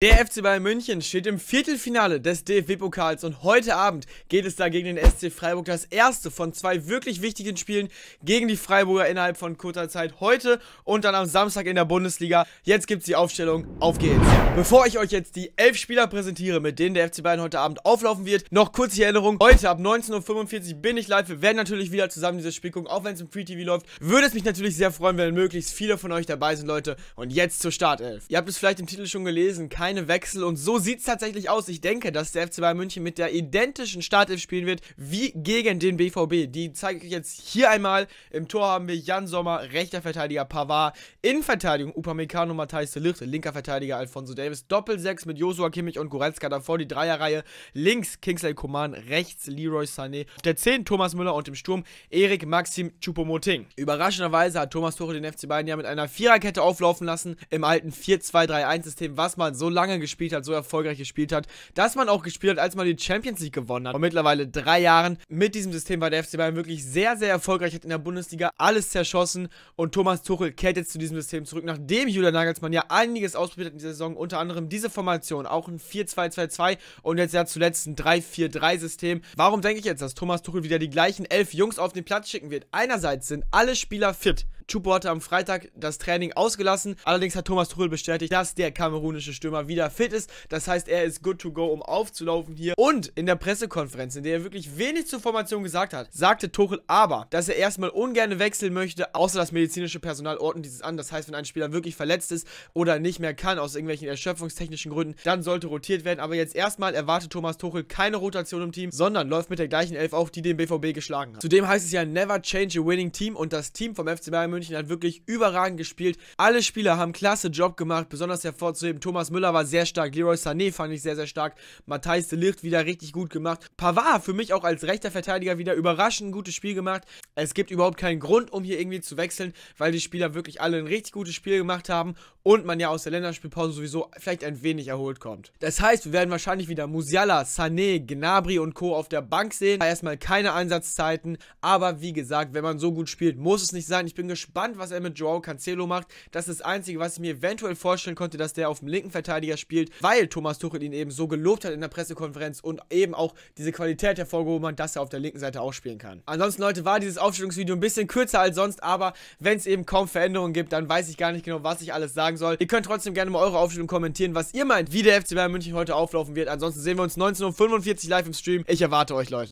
Der FC Bayern München steht im Viertelfinale des DFB-Pokals und heute Abend geht es da gegen den SC Freiburg. Das erste von zwei wirklich wichtigen Spielen gegen die Freiburger innerhalb von kurzer Zeit heute und dann am Samstag in der Bundesliga. Jetzt gibt's die Aufstellung. Auf geht's. Bevor ich euch jetzt die elf Spieler präsentiere, mit denen der FC Bayern heute Abend auflaufen wird, noch kurz die Erinnerung. Heute ab 19.45 Uhr bin ich live. Wir werden natürlich wieder zusammen dieses Spiel gucken, auch wenn es im Free-TV läuft. Würde es mich natürlich sehr freuen, wenn möglichst viele von euch dabei sind, Leute. Und jetzt zur Startelf. Ihr habt es vielleicht im Titel schon gelesen. Kein keine Wechsel und so sieht es tatsächlich aus. Ich denke, dass der FC Bayern München mit der identischen Startelf spielen wird wie gegen den BVB. Die zeige ich jetzt hier einmal. Im Tor haben wir Jan Sommer, rechter Verteidiger Pavard, Innenverteidigung Upamecano, Matthijs de Ligt, linker Verteidiger Alfonso Davis, Doppel-6 mit Josua Kimmich und Goretzka davor, die Dreierreihe, links Kingsley Coman, rechts Leroy Sané, der 10 Thomas Müller und im Sturm Erik Maxim Choupo-Moting. Überraschenderweise hat Thomas Tuchel den FC Bayern ja mit einer Viererkette auflaufen lassen im alten 4-2-3-1-System, was man so lange lange gespielt hat, so erfolgreich gespielt hat, dass man auch gespielt hat, als man die Champions League gewonnen hat. Und mittlerweile drei Jahren mit diesem System war der FC Bayern wirklich sehr, sehr erfolgreich, hat in der Bundesliga alles zerschossen und Thomas Tuchel kehrt jetzt zu diesem System zurück, nachdem Julian Nagelsmann ja einiges ausprobiert hat in dieser Saison, unter anderem diese Formation, auch ein 4-2-2-2 und jetzt ja zuletzt ein 3-4-3-System. Warum denke ich jetzt, dass Thomas Tuchel wieder die gleichen elf Jungs auf den Platz schicken wird? Einerseits sind alle Spieler fit. Chupo hatte am Freitag das Training ausgelassen. Allerdings hat Thomas Tuchel bestätigt, dass der kamerunische Stürmer wieder fit ist. Das heißt, er ist good to go, um aufzulaufen hier. Und in der Pressekonferenz, in der er wirklich wenig zur Formation gesagt hat, sagte Tuchel aber, dass er erstmal ungern wechseln möchte, außer das medizinische Personal ordnet dieses an. Das heißt, wenn ein Spieler wirklich verletzt ist oder nicht mehr kann aus irgendwelchen erschöpfungstechnischen Gründen, dann sollte rotiert werden. Aber jetzt erstmal erwartet Thomas Tuchel keine Rotation im Team, sondern läuft mit der gleichen Elf auf, die den BVB geschlagen hat. Zudem heißt es ja Never Change a Winning Team und das Team vom FC Bayern München München hat wirklich überragend gespielt. Alle Spieler haben klasse Job gemacht, besonders hervorzuheben. Thomas Müller war sehr stark, Leroy Sané fand ich sehr, sehr stark. Matthijs de Licht wieder richtig gut gemacht. Pavard für mich auch als rechter Verteidiger wieder überraschend gutes Spiel gemacht. Es gibt überhaupt keinen Grund, um hier irgendwie zu wechseln, weil die Spieler wirklich alle ein richtig gutes Spiel gemacht haben und man ja aus der Länderspielpause sowieso vielleicht ein wenig erholt kommt. Das heißt, wir werden wahrscheinlich wieder Musiala, Sané, Gnabry und Co. auf der Bank sehen. Erstmal keine Einsatzzeiten, aber wie gesagt, wenn man so gut spielt, muss es nicht sein. Ich bin gespannt gespannt, was er mit Joao Cancelo macht. Das ist das Einzige, was ich mir eventuell vorstellen konnte, dass der auf dem linken Verteidiger spielt, weil Thomas Tuchel ihn eben so gelobt hat in der Pressekonferenz und eben auch diese Qualität hervorgehoben hat, dass er auf der linken Seite auch spielen kann. Ansonsten, Leute, war dieses Aufstellungsvideo ein bisschen kürzer als sonst, aber wenn es eben kaum Veränderungen gibt, dann weiß ich gar nicht genau, was ich alles sagen soll. Ihr könnt trotzdem gerne mal eure Aufstellung kommentieren, was ihr meint, wie der FC Bayern München heute auflaufen wird. Ansonsten sehen wir uns 19.45 Uhr live im Stream. Ich erwarte euch, Leute.